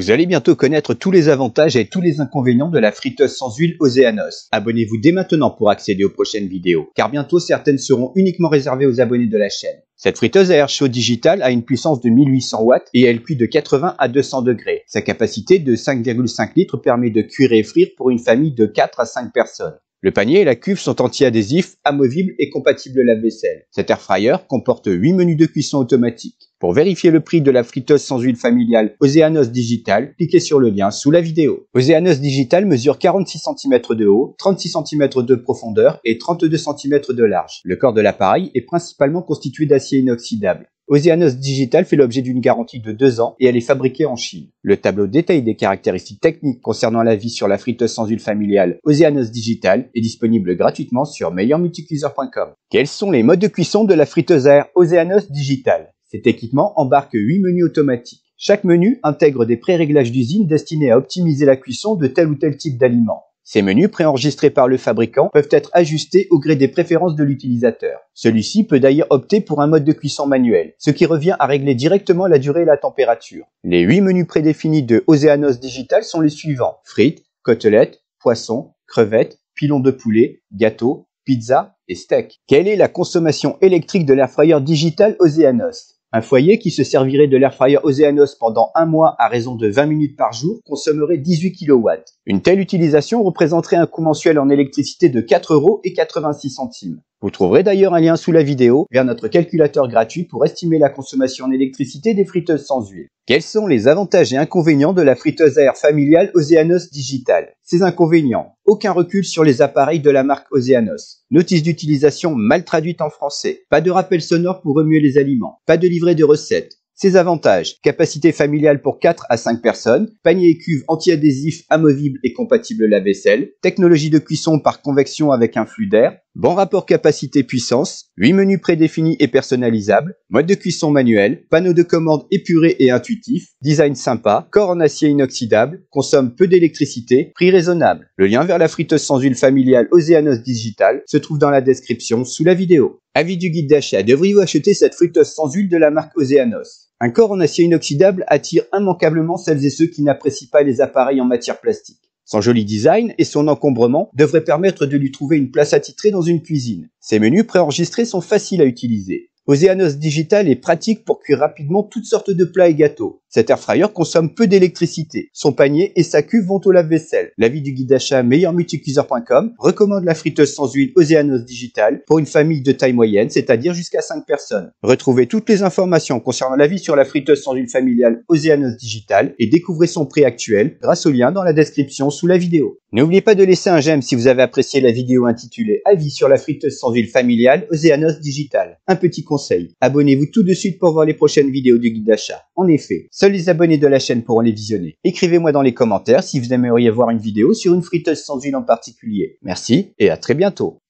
Vous allez bientôt connaître tous les avantages et tous les inconvénients de la friteuse sans huile Oseanos. Abonnez-vous dès maintenant pour accéder aux prochaines vidéos, car bientôt certaines seront uniquement réservées aux abonnés de la chaîne. Cette friteuse à air chaud digital a une puissance de 1800 watts et elle cuit de 80 à 200 degrés. Sa capacité de 5,5 litres permet de cuire et frire pour une famille de 4 à 5 personnes. Le panier et la cuve sont anti-adhésifs, amovibles et compatibles lave-vaisselle. Cet air fryer comporte 8 menus de cuisson automatique. Pour vérifier le prix de la friteuse sans huile familiale Oceanos Digital, cliquez sur le lien sous la vidéo. Oceanos Digital mesure 46 cm de haut, 36 cm de profondeur et 32 cm de large. Le corps de l'appareil est principalement constitué d'acier inoxydable. Oceanos Digital fait l'objet d'une garantie de 2 ans et elle est fabriquée en Chine. Le tableau détaille des caractéristiques techniques concernant la vie sur la friteuse sans huile familiale Oceanos Digital est disponible gratuitement sur meilleurmulticuiseur.com. Quels sont les modes de cuisson de la friteuse à air Oceanos Digital cet équipement embarque 8 menus automatiques. Chaque menu intègre des pré-réglages d'usine destinés à optimiser la cuisson de tel ou tel type d'aliment. Ces menus préenregistrés par le fabricant peuvent être ajustés au gré des préférences de l'utilisateur. Celui-ci peut d'ailleurs opter pour un mode de cuisson manuel, ce qui revient à régler directement la durée et la température. Les 8 menus prédéfinis de Oceanos Digital sont les suivants. Frites, côtelettes, poissons, crevettes, pilons de poulet, gâteaux, pizza et steak. Quelle est la consommation électrique de l'air fryer digital Oseanos un foyer qui se servirait de l'air fryer Oceanos pendant un mois à raison de 20 minutes par jour consommerait 18 kW. Une telle utilisation représenterait un coût mensuel en électricité de 4,86 euros et vous trouverez d'ailleurs un lien sous la vidéo vers notre calculateur gratuit pour estimer la consommation en électricité des friteuses sans huile. Quels sont les avantages et inconvénients de la friteuse à air familiale Oceanos Digital Ses inconvénients aucun recul sur les appareils de la marque Oceanos. Notice d'utilisation mal traduite en français. Pas de rappel sonore pour remuer les aliments. Pas de livret de recettes. Ses avantages, capacité familiale pour 4 à 5 personnes, panier et cuve anti-adhésif amovible et compatible lave-vaisselle, technologie de cuisson par convection avec un flux d'air, Bon rapport capacité-puissance, 8 menus prédéfinis et personnalisables, mode de cuisson manuel, panneau de commande épuré et intuitif, design sympa, corps en acier inoxydable, consomme peu d'électricité, prix raisonnable. Le lien vers la friteuse sans huile familiale Oceanos Digital se trouve dans la description sous la vidéo. Avis du guide d'achat, devriez-vous acheter cette friteuse sans huile de la marque Oceanos un corps en acier inoxydable attire immanquablement celles et ceux qui n'apprécient pas les appareils en matière plastique. Son joli design et son encombrement devraient permettre de lui trouver une place attitrée dans une cuisine. Ses menus préenregistrés sont faciles à utiliser. Oceanos Digital est pratique pour cuire rapidement toutes sortes de plats et gâteaux. Cet air fryer consomme peu d'électricité. Son panier et sa cuve vont au lave-vaisselle. L'avis du guide d'achat meilleurmulticuiseur.com recommande la friteuse sans huile Océanos Digital pour une famille de taille moyenne, c'est-à-dire jusqu'à 5 personnes. Retrouvez toutes les informations concernant l'avis sur la friteuse sans huile familiale Océanos Digital et découvrez son prix actuel grâce au lien dans la description sous la vidéo. N'oubliez pas de laisser un j'aime si vous avez apprécié la vidéo intitulée Avis sur la friteuse sans huile familiale Oseanos Digital. Un petit conseil, abonnez-vous tout de suite pour voir les prochaines vidéos du guide d'achat. En effet, seuls les abonnés de la chaîne pourront les visionner. Écrivez-moi dans les commentaires si vous aimeriez voir une vidéo sur une friteuse sans huile en particulier. Merci et à très bientôt.